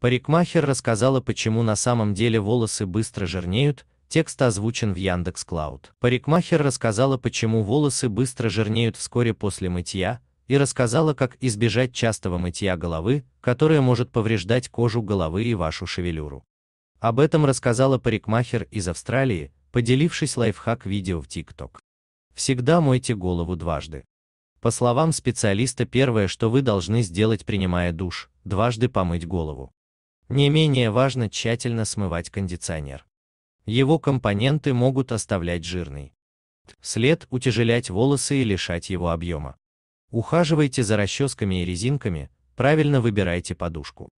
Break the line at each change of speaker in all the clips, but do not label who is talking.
Парикмахер рассказала, почему на самом деле волосы быстро жирнеют. Текст озвучен в Яндекс Клауд. Парикмахер рассказала, почему волосы быстро жирнеют вскоре после мытья, и рассказала, как избежать частого мытья головы, которое может повреждать кожу головы и вашу шевелюру. Об этом рассказала парикмахер из Австралии, поделившись лайфхак-видео в ТикТок. Всегда мойте голову дважды. По словам специалиста, первое, что вы должны сделать, принимая душ, дважды помыть голову. Не менее важно тщательно смывать кондиционер. Его компоненты могут оставлять жирный след, утяжелять волосы и лишать его объема. Ухаживайте за расческами и резинками, правильно выбирайте подушку.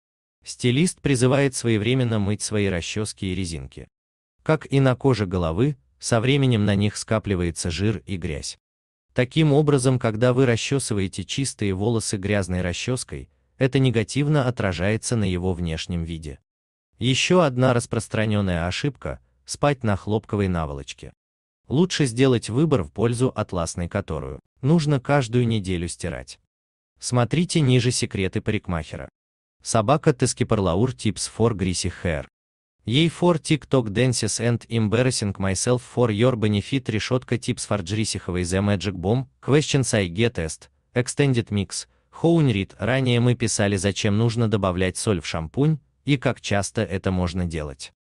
Стилист призывает своевременно мыть свои расчески и резинки. Как и на коже головы, со временем на них скапливается жир и грязь. Таким образом, когда вы расчесываете чистые волосы грязной расческой, это негативно отражается на его внешнем виде. Еще одна распространенная ошибка – спать на хлопковой наволочке. Лучше сделать выбор в пользу атласной которую нужно каждую неделю стирать. Смотрите ниже секреты парикмахера. Собака Тескипарлаур Tips for Greasy Hair. Ей for TikTok Dances and Embarrassing Myself for Your Benefit решетка Tips for Greasy Hair The Magic Bomb Questions I Get Asked Extended Mix – Хоунрид, ранее мы писали, зачем нужно добавлять соль в шампунь и как часто это можно делать.